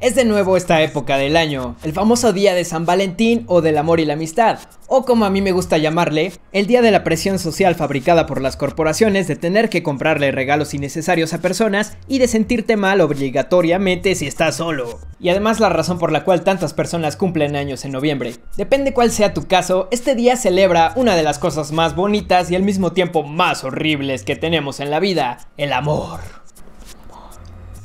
Es de nuevo esta época del año, el famoso día de San Valentín o del amor y la amistad, o como a mí me gusta llamarle, el día de la presión social fabricada por las corporaciones de tener que comprarle regalos innecesarios a personas y de sentirte mal obligatoriamente si estás solo. Y además la razón por la cual tantas personas cumplen años en noviembre. Depende cuál sea tu caso, este día celebra una de las cosas más bonitas y al mismo tiempo más horribles que tenemos en la vida, el amor.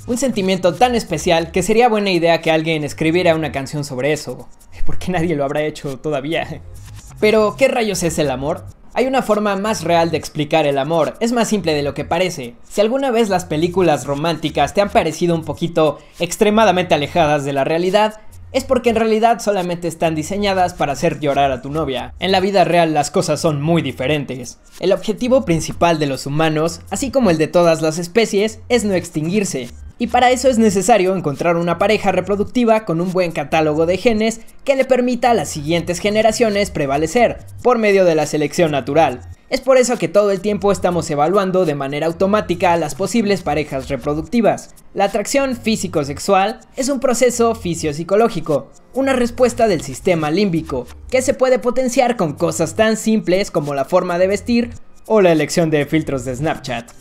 Un sentimiento tan especial que sería buena idea que alguien escribiera una canción sobre eso, porque nadie lo habrá hecho todavía. Pero, ¿qué rayos es el amor? Hay una forma más real de explicar el amor, es más simple de lo que parece. Si alguna vez las películas románticas te han parecido un poquito extremadamente alejadas de la realidad, es porque en realidad solamente están diseñadas para hacer llorar a tu novia. En la vida real las cosas son muy diferentes. El objetivo principal de los humanos, así como el de todas las especies, es no extinguirse. Y para eso es necesario encontrar una pareja reproductiva con un buen catálogo de genes que le permita a las siguientes generaciones prevalecer por medio de la selección natural. Es por eso que todo el tiempo estamos evaluando de manera automática las posibles parejas reproductivas. La atracción físico-sexual es un proceso fisiopsicológico, una respuesta del sistema límbico, que se puede potenciar con cosas tan simples como la forma de vestir o la elección de filtros de Snapchat.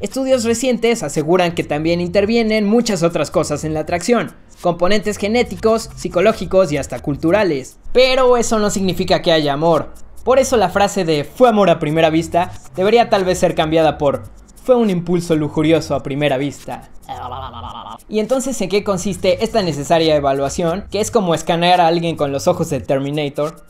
Estudios recientes aseguran que también intervienen muchas otras cosas en la atracción, componentes genéticos, psicológicos y hasta culturales. Pero eso no significa que haya amor. Por eso la frase de fue amor a primera vista debería tal vez ser cambiada por fue un impulso lujurioso a primera vista. Y entonces, ¿en qué consiste esta necesaria evaluación, que es como escanear a alguien con los ojos de Terminator?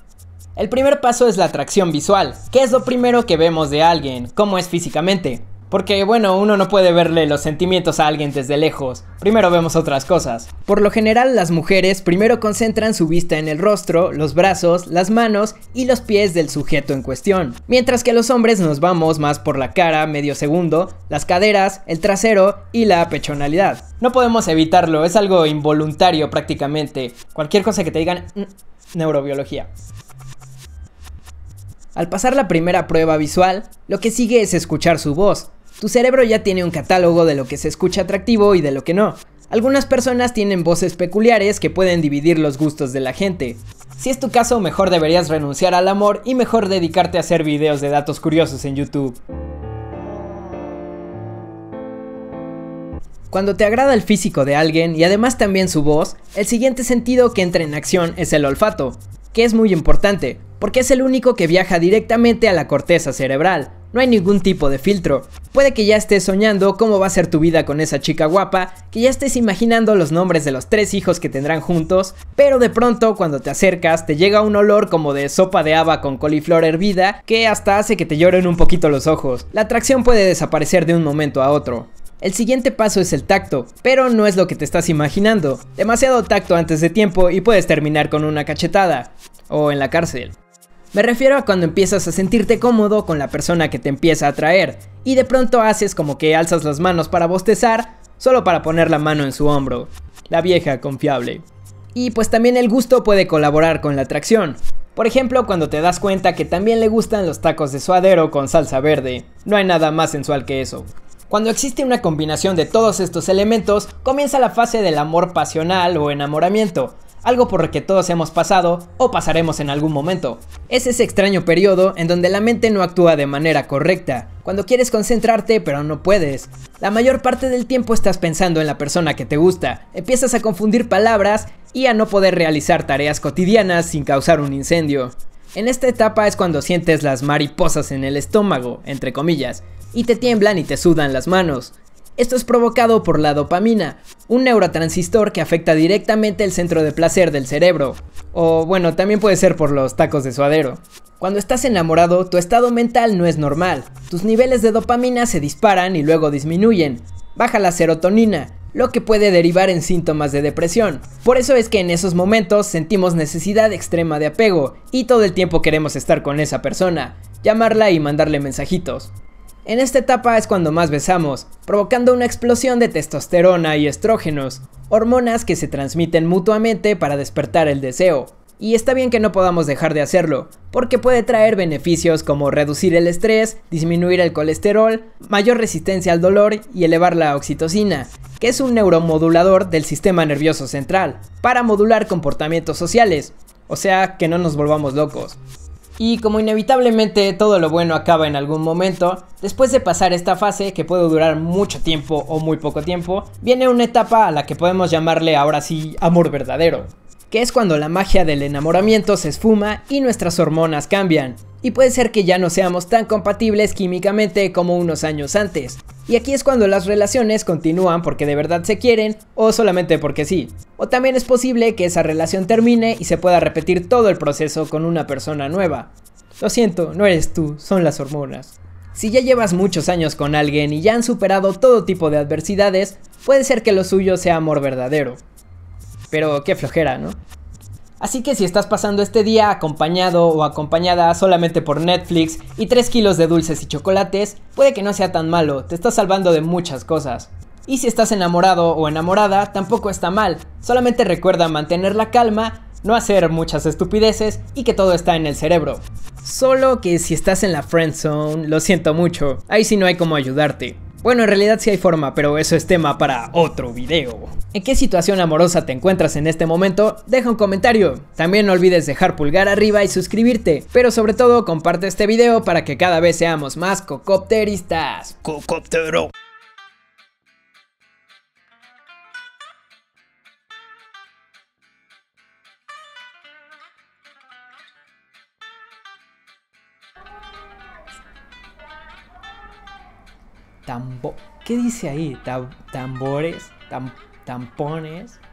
El primer paso es la atracción visual, que es lo primero que vemos de alguien, cómo es físicamente. Porque bueno, uno no puede verle los sentimientos a alguien desde lejos, primero vemos otras cosas. Por lo general las mujeres primero concentran su vista en el rostro, los brazos, las manos y los pies del sujeto en cuestión, mientras que los hombres nos vamos más por la cara, medio segundo, las caderas, el trasero y la pechonalidad. No podemos evitarlo, es algo involuntario prácticamente, cualquier cosa que te digan... Neurobiología. Al pasar la primera prueba visual, lo que sigue es escuchar su voz, tu cerebro ya tiene un catálogo de lo que se escucha atractivo y de lo que no. Algunas personas tienen voces peculiares que pueden dividir los gustos de la gente. Si es tu caso, mejor deberías renunciar al amor y mejor dedicarte a hacer videos de datos curiosos en YouTube. Cuando te agrada el físico de alguien y además también su voz, el siguiente sentido que entra en acción es el olfato, que es muy importante, porque es el único que viaja directamente a la corteza cerebral, no hay ningún tipo de filtro. Puede que ya estés soñando cómo va a ser tu vida con esa chica guapa, que ya estés imaginando los nombres de los tres hijos que tendrán juntos, pero de pronto cuando te acercas te llega un olor como de sopa de haba con coliflor hervida que hasta hace que te lloren un poquito los ojos. La atracción puede desaparecer de un momento a otro. El siguiente paso es el tacto, pero no es lo que te estás imaginando. Demasiado tacto antes de tiempo y puedes terminar con una cachetada o en la cárcel. Me refiero a cuando empiezas a sentirte cómodo con la persona que te empieza a atraer y de pronto haces como que alzas las manos para bostezar solo para poner la mano en su hombro. La vieja confiable. Y pues también el gusto puede colaborar con la atracción. Por ejemplo, cuando te das cuenta que también le gustan los tacos de suadero con salsa verde. No hay nada más sensual que eso. Cuando existe una combinación de todos estos elementos, comienza la fase del amor pasional o enamoramiento, algo por lo que todos hemos pasado o pasaremos en algún momento. Es ese extraño periodo en donde la mente no actúa de manera correcta, cuando quieres concentrarte pero no puedes. La mayor parte del tiempo estás pensando en la persona que te gusta, empiezas a confundir palabras y a no poder realizar tareas cotidianas sin causar un incendio. En esta etapa es cuando sientes las mariposas en el estómago, entre comillas, y te tiemblan y te sudan las manos. Esto es provocado por la dopamina, un neurotransistor que afecta directamente el centro de placer del cerebro. O bueno, también puede ser por los tacos de suadero. Cuando estás enamorado, tu estado mental no es normal. Tus niveles de dopamina se disparan y luego disminuyen. Baja la serotonina, lo que puede derivar en síntomas de depresión. Por eso es que en esos momentos sentimos necesidad extrema de apego y todo el tiempo queremos estar con esa persona, llamarla y mandarle mensajitos. En esta etapa es cuando más besamos, provocando una explosión de testosterona y estrógenos, hormonas que se transmiten mutuamente para despertar el deseo. Y está bien que no podamos dejar de hacerlo, porque puede traer beneficios como reducir el estrés, disminuir el colesterol, mayor resistencia al dolor y elevar la oxitocina, que es un neuromodulador del sistema nervioso central, para modular comportamientos sociales, o sea, que no nos volvamos locos. Y como inevitablemente todo lo bueno acaba en algún momento, después de pasar esta fase, que puede durar mucho tiempo o muy poco tiempo, viene una etapa a la que podemos llamarle ahora sí amor verdadero, que es cuando la magia del enamoramiento se esfuma y nuestras hormonas cambian, y puede ser que ya no seamos tan compatibles químicamente como unos años antes. Y aquí es cuando las relaciones continúan porque de verdad se quieren o solamente porque sí. O también es posible que esa relación termine y se pueda repetir todo el proceso con una persona nueva. Lo siento, no eres tú, son las hormonas. Si ya llevas muchos años con alguien y ya han superado todo tipo de adversidades, puede ser que lo suyo sea amor verdadero. Pero qué flojera, ¿no? Así que si estás pasando este día acompañado o acompañada solamente por Netflix y 3 kilos de dulces y chocolates, puede que no sea tan malo, te estás salvando de muchas cosas. Y si estás enamorado o enamorada, tampoco está mal, solamente recuerda mantener la calma, no hacer muchas estupideces y que todo está en el cerebro. Solo que si estás en la friend zone, lo siento mucho, ahí sí no hay cómo ayudarte. Bueno, en realidad sí hay forma, pero eso es tema para otro video. ¿En qué situación amorosa te encuentras en este momento? Deja un comentario. También no olvides dejar pulgar arriba y suscribirte. Pero sobre todo comparte este video para que cada vez seamos más cocopteristas. Cocoptero. tambo ¿Qué dice ahí? tambores, tampones,